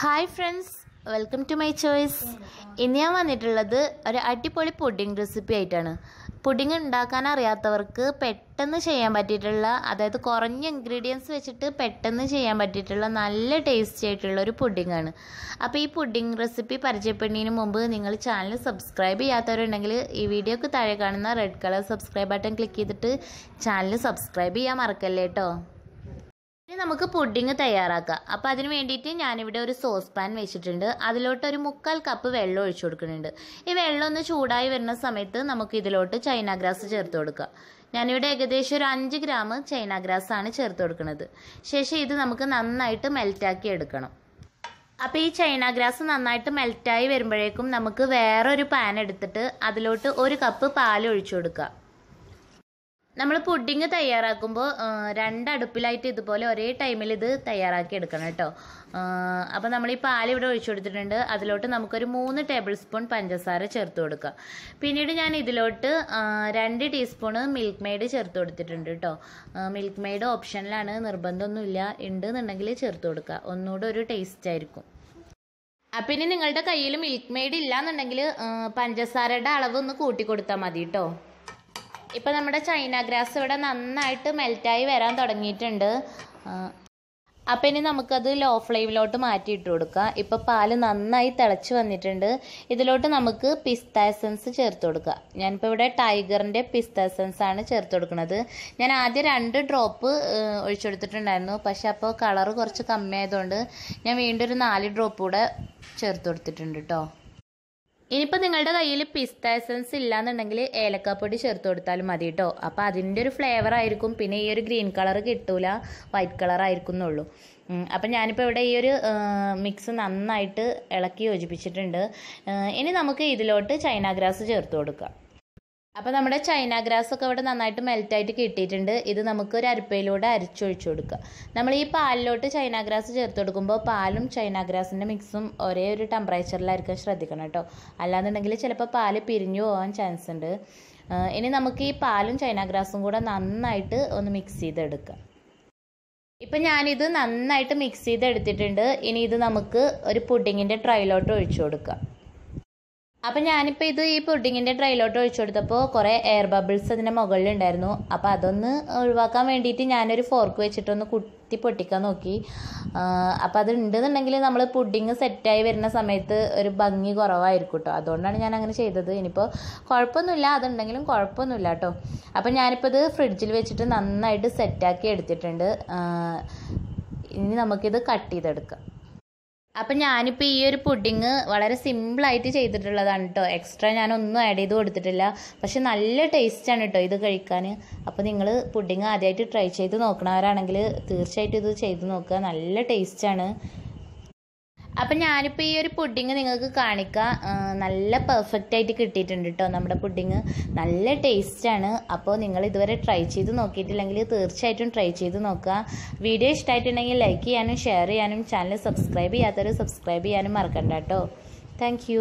hi friends welcome to my choice ഇന്ന് ഞാൻ വന്നിട്ടുള്ളത് ഒരു അടിപൊളി പുഡിംഗ് റെസിപ്പി ആയിട്ടാണ് പുഡിംഗ് ഉണ്ടാക്കാൻ അറിയാത്തവർക്ക് പെട്ടെന്ന് ചെയ്യാൻ പറ്റിയിട്ടുള്ള അതായത് കുറഞ്ഞ ഇൻഗ്രീഡിയൻസ് വെച്ചിട്ട് പെട്ടെന്ന് ചെയ്യാൻ പറ്റിയിട്ടുള്ള നല്ല ടേസ്റ്റി ആയിട്ടുള്ള ഒരു പുഡിംഗ് ആണ് അപ്പോൾ ഈ പുഡിംഗ് റെസിപ്പി പരിചയപ്പെടുന്നതിന് മുമ്പ് നിങ്ങൾ ചാനൽ സബ്സ്ക്രൈബ് ചെയ്യാത്തവരുണ്ടെങ്കിൽ ഈ വീഡിയോക്ക് താഴെ കാണുന്ന red colour subscribe button click ചെയ്തിട്ട് ചാനൽ സബ്സ്ക്രൈബ് ചെയ്യാൻ മറക്കല്ലേ കേട്ടോ ഇനി നമുക്ക് പുഡിങ് തയ്യാറാക്കാം അപ്പോൾ അതിന് വേണ്ടിയിട്ട് ഞാനിവിടെ ഒരു സോസ് പാൻ വെച്ചിട്ടുണ്ട് അതിലോട്ട് ഒരു മുക്കാൽ കപ്പ് വെള്ളം ഒഴിച്ചു കൊടുക്കുന്നുണ്ട് ഈ വെള്ളം ഒന്ന് ചൂടായി വരുന്ന സമയത്ത് നമുക്ക് ഇതിലോട്ട് ചൈന ഗ്രാസ് ചേർത്ത് കൊടുക്കാം ഞാനിവിടെ ഏകദേശം ഒരു അഞ്ച് ഗ്രാം ചൈന ഗ്രാസ് ആണ് ചേർത്ത് കൊടുക്കുന്നത് ശേഷം ഇത് നമുക്ക് നന്നായിട്ട് മെൽറ്റാക്കി എടുക്കണം അപ്പോൾ ഈ ചൈന ഗ്രാസ് നന്നായിട്ട് മെൽറ്റായി വരുമ്പോഴേക്കും നമുക്ക് വേറൊരു പാൻ എടുത്തിട്ട് അതിലോട്ട് ഒരു കപ്പ് പാൽ ഒഴിച്ചു കൊടുക്കുക നമ്മൾ പുഡിങ് തയ്യാറാക്കുമ്പോൾ രണ്ട് അടുപ്പിലായിട്ട് ഇതുപോലെ ഒരേ ടൈമിൽ ഇത് തയ്യാറാക്കി എടുക്കണം കേട്ടോ അപ്പോൾ നമ്മൾ ഈ പാൽ ഇവിടെ ഒഴിച്ചു കൊടുത്തിട്ടുണ്ട് അതിലോട്ട് നമുക്കൊരു മൂന്ന് ടേബിൾ സ്പൂൺ പഞ്ചസാര ചേർത്ത് കൊടുക്കുക പിന്നീട് ഞാൻ ഇതിലോട്ട് രണ്ട് ടീസ്പൂണ് മിൽക്ക് മെയ്ഡ് ചേർത്ത് കൊടുത്തിട്ടുണ്ട് കേട്ടോ മിൽക്ക് മെയ്ഡ് ഓപ്ഷനിലാണ് നിർബന്ധമൊന്നുമില്ല ഉണ്ട് എന്നുണ്ടെങ്കിൽ ചേർത്ത് കൊടുക്കുക ഒന്നുകൂടെ ഒരു ടേസ്റ്റ് ആയിരിക്കും അപ്പം ഇനി നിങ്ങളുടെ കയ്യിൽ മിൽക്ക് മെയ്ഡ് ഇല്ല എന്നുണ്ടെങ്കിൽ പഞ്ചസാരയുടെ അളവ് ഒന്ന് കൂട്ടി കൊടുത്താൽ മതി കേട്ടോ ഇപ്പോൾ നമ്മുടെ ചൈന ഗ്രാസ് ഇവിടെ നന്നായിട്ട് മെൽറ്റായി വരാൻ തുടങ്ങിയിട്ടുണ്ട് അപ്പം ഇനി നമുക്കത് ലോ ഫ്ലെയിമിലോട്ട് മാറ്റിയിട്ട് കൊടുക്കാം ഇപ്പം പാല് നന്നായി തിളച്ച് വന്നിട്ടുണ്ട് ഇതിലോട്ട് നമുക്ക് പിസ്ത എസൻസ് ചേർത്ത് കൊടുക്കുക ഞാനിപ്പോൾ ഇവിടെ ടൈഗറിൻ്റെ പിസ്ത എസൻസ് ആണ് ചേർത്ത് കൊടുക്കുന്നത് ഞാൻ ആദ്യം രണ്ട് ഡ്രോപ്പ് ഒഴിച്ചെടുത്തിട്ടുണ്ടായിരുന്നു പക്ഷെ അപ്പോൾ കളറ് കുറച്ച് കമ്മിയായതുകൊണ്ട് ഞാൻ വീണ്ടും ഒരു നാല് ഡ്രോപ്പ് കൂടെ ചേർത്ത് കൊടുത്തിട്ടുണ്ട് കേട്ടോ ഇനിയിപ്പോൾ നിങ്ങളുടെ കയ്യിൽ പിസ്ത എസൻസ് ഇല്ലാന്നുണ്ടെങ്കിൽ ഏലക്കാപ്പൊടി ചേർത്ത് കൊടുത്താലും മതി കേട്ടോ അപ്പോൾ അതിൻ്റെ ഒരു ഫ്ലേവർ ആയിരിക്കും പിന്നെ ഈ ഒരു ഗ്രീൻ കളർ കിട്ടൂല വൈറ്റ് കളർ എന്നുള്ളൂ അപ്പം ഞാനിപ്പോൾ ഇവിടെ ഈ ഒരു മിക്സ് നന്നായിട്ട് ഇളക്കി യോജിപ്പിച്ചിട്ടുണ്ട് ഇനി നമുക്ക് ഇതിലോട്ട് ചൈന ഗ്രാസ് ചേർത്ത് കൊടുക്കാം അപ്പോൾ നമ്മുടെ ചൈന ഗ്രാസ് ഒക്കെ ഇവിടെ നന്നായിട്ട് മെൽറ്റായിട്ട് കിട്ടിയിട്ടുണ്ട് ഇത് നമുക്ക് ഒരു അരിപ്പയിലൂടെ അരിച്ചൊഴിച്ചു കൊടുക്കുക നമ്മൾ ഈ പാലിലോട്ട് ചൈന ഗ്രാസ് ചേർത്ത് കൊടുക്കുമ്പോൾ പാലും ചൈന ഗ്രാസിൻ്റെ മിക്സും ഒരേ ഒരു ടെമ്പറേച്ചറിലായിരിക്കും ശ്രദ്ധിക്കണം കേട്ടോ അല്ലാന്നുണ്ടെങ്കിൽ ചിലപ്പോൾ പാല് പിരിഞ്ഞു പോകാൻ ചാൻസ് ഉണ്ട് ഇനി നമുക്ക് ഈ പാലും ചൈന ഗ്രാസും കൂടെ നന്നായിട്ട് ഒന്ന് മിക്സ് ചെയ്തെടുക്കാം ഇപ്പം ഞാനിത് നന്നായിട്ട് മിക്സ് ചെയ്തെടുത്തിട്ടുണ്ട് ഇനി ഇത് നമുക്ക് ഒരു പുഡിങ്ങിൻ്റെ ട്രൈലോട്ട് ഒഴിച്ചു കൊടുക്കാം അപ്പം ഞാനിപ്പോൾ ഇത് ഈ പുഡിങ്ങിൻ്റെ ട്രൈയിലോട്ട് ഒഴിച്ചു കൊടുത്തപ്പോൾ കുറേ എയർ ബബിൾസ് അതിൻ്റെ മുകളിലുണ്ടായിരുന്നു അപ്പോൾ അതൊന്ന് ഒഴിവാക്കാൻ വേണ്ടിയിട്ട് ഞാനൊരു ഫോർക്ക് വെച്ചിട്ടൊന്ന് കുത്തി പൊട്ടിക്കാൻ നോക്കി അപ്പോൾ അത് ഉണ്ടെന്നുണ്ടെങ്കിൽ നമ്മൾ പുഡിങ് സെറ്റായി വരുന്ന സമയത്ത് ഒരു ഭംഗി കുറവായിരിക്കും കേട്ടോ അതുകൊണ്ടാണ് ഞാൻ അങ്ങനെ ചെയ്തത് ഇനിയിപ്പോൾ കുഴപ്പമൊന്നുമില്ല അതുണ്ടെങ്കിലും കുഴപ്പമൊന്നുമില്ല കേട്ടോ അപ്പോൾ ഞാനിപ്പോൾ ഇത് ഫ്രിഡ്ജിൽ വെച്ചിട്ട് നന്നായിട്ട് സെറ്റാക്കി എടുത്തിട്ടുണ്ട് ഇനി നമുക്കിത് കട്ട് ചെയ്തെടുക്കാം അപ്പം ഞാനിപ്പോൾ ഈ ഒരു പുഡിങ് വളരെ സിമ്പിളായിട്ട് ചെയ്തിട്ടുള്ളതാണ് കേട്ടോ എക്സ്ട്രാ ഞാനൊന്നും ആഡ് ചെയ്ത് കൊടുത്തിട്ടില്ല പക്ഷെ നല്ല ടേസ്റ്റാണ് കേട്ടോ ഇത് കഴിക്കാൻ അപ്പോൾ നിങ്ങൾ പുഡിങ് ആദ്യമായിട്ട് ട്രൈ ചെയ്ത് നോക്കണവരാണെങ്കിൽ തീർച്ചയായിട്ടും ഇത് ചെയ്ത് നോക്കുക നല്ല ടേസ്റ്റാണ് അപ്പം ഞാനിപ്പോൾ ഈ ഒരു പുഡിങ് നിങ്ങൾക്ക് കാണിക്കാം നല്ല പെർഫെക്റ്റ് ആയിട്ട് കിട്ടിയിട്ടുണ്ട് കേട്ടോ നമ്മുടെ പുഡിങ് നല്ല ടേസ്റ്റാണ് അപ്പോൾ നിങ്ങൾ ഇതുവരെ ട്രൈ ചെയ്ത് നോക്കിയിട്ടില്ലെങ്കിൽ തീർച്ചയായിട്ടും ട്രൈ ചെയ്ത് നോക്കുക വീഡിയോ ഇഷ്ടമായിട്ടുണ്ടെങ്കിൽ ലൈക്ക് ചെയ്യാനും ഷെയർ ചെയ്യാനും ചാനൽ സബ്സ്ക്രൈബ് ചെയ്യാത്തവർ സബ്സ്ക്രൈബ് ചെയ്യാനും മറക്കണ്ട കേട്ടോ താങ്ക്